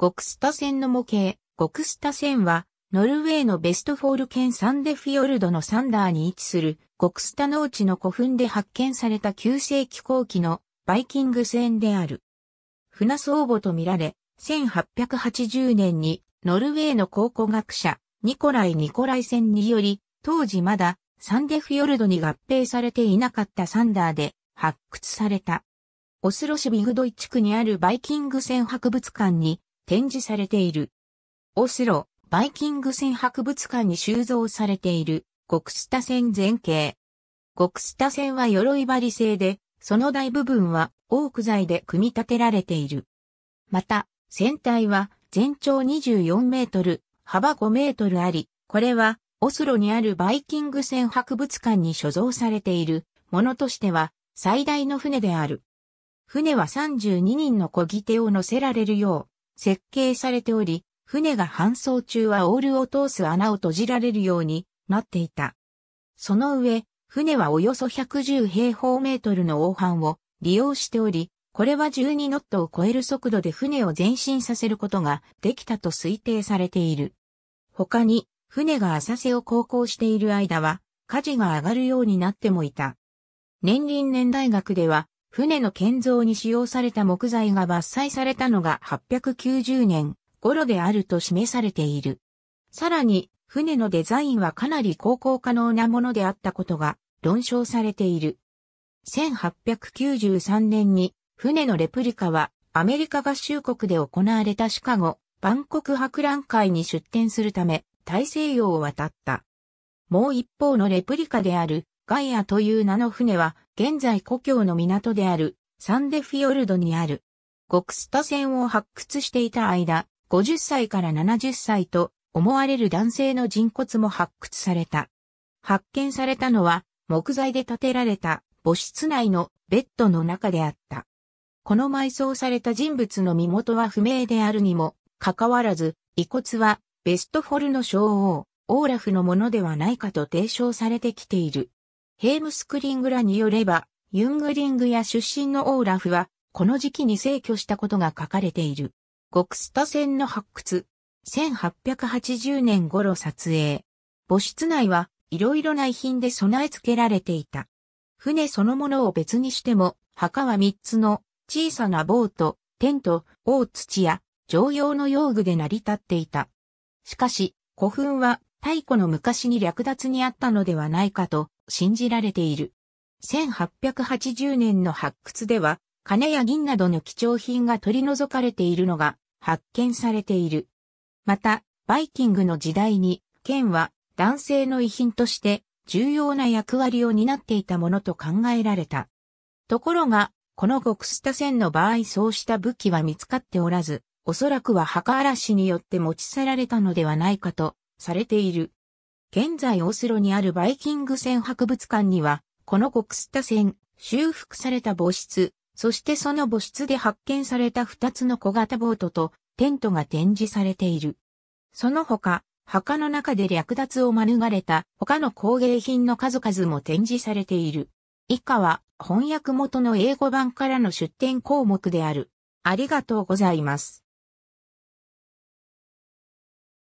ゴクスタ線の模型、ゴクスタ線は、ノルウェーのベストフォール県サンデフィヨルドのサンダーに位置する、ゴクスタ農地の古墳で発見された旧世紀後期のバイキング船である。船相母とみられ、1880年にノルウェーの考古学者、ニコライ・ニコライ船により、当時まだサンデフィヨルドに合併されていなかったサンダーで発掘された。オスロシビグドイ地区にあるバイキング船博物館に展示されている。オスロ、バイキング船博物館に収蔵されている、極下船全景。極下船は鎧張り製で、その大部分はオーク材で組み立てられている。また、船体は全長24メートル、幅5メートルあり、これはオスロにあるバイキング船博物館に所蔵されているものとしては最大の船である。船は32人の漕ぎ手を乗せられるよう設計されており、船が搬送中はオールを通す穴を閉じられるようになっていた。その上、船はおよそ110平方メートルの黄板を利用しており、これは12ノットを超える速度で船を前進させることができたと推定されている。他に、船が浅瀬を航行している間は、火事が上がるようになってもいた。年輪年大学では、船の建造に使用された木材が伐採されたのが890年頃であると示されている。さらに、船のデザインはかなり航行可能なものであったことが論証されている。1893年に船のレプリカはアメリカ合衆国で行われたシカゴ、万国博覧会に出展するため大西洋を渡った。もう一方のレプリカであるガイアという名の船は現在故郷の港であるサンデフィヨルドにある極スタ船を発掘していた間、50歳から70歳と思われる男性の人骨も発掘された。発見されたのは木材で建てられた母室内のベッドの中であった。この埋葬された人物の身元は不明であるにもかかわらず、遺骨はベストフォルの称王、オーラフのものではないかと提唱されてきている。ヘームスクリングらによれば、ユングリングや出身のオーラフは、この時期に逝去したことが書かれている。ゴクスタ船の発掘。1880年頃撮影。母室内は、いろいろな遺品で備え付けられていた。船そのものを別にしても、墓は3つの小さなボート、テント、大土や常用の用具で成り立っていた。しかし、古墳は太古の昔に略奪にあったのではないかと信じられている。1880年の発掘では、金や銀などの貴重品が取り除かれているのが発見されている。また、バイキングの時代に、剣は男性の遺品として重要な役割を担っていたものと考えられた。ところが、この極下戦の場合そうした武器は見つかっておらず、おそらくは墓嵐によって持ち去られたのではないかとされている。現在オスロにあるバイキング船博物館には、このコクスタ船、修復された母室、そしてその母室で発見された2つの小型ボートとテントが展示されている。その他、墓の中で略奪を免れた他の工芸品の数々も展示されている。以下は翻訳元の英語版からの出展項目である。ありがとうございます。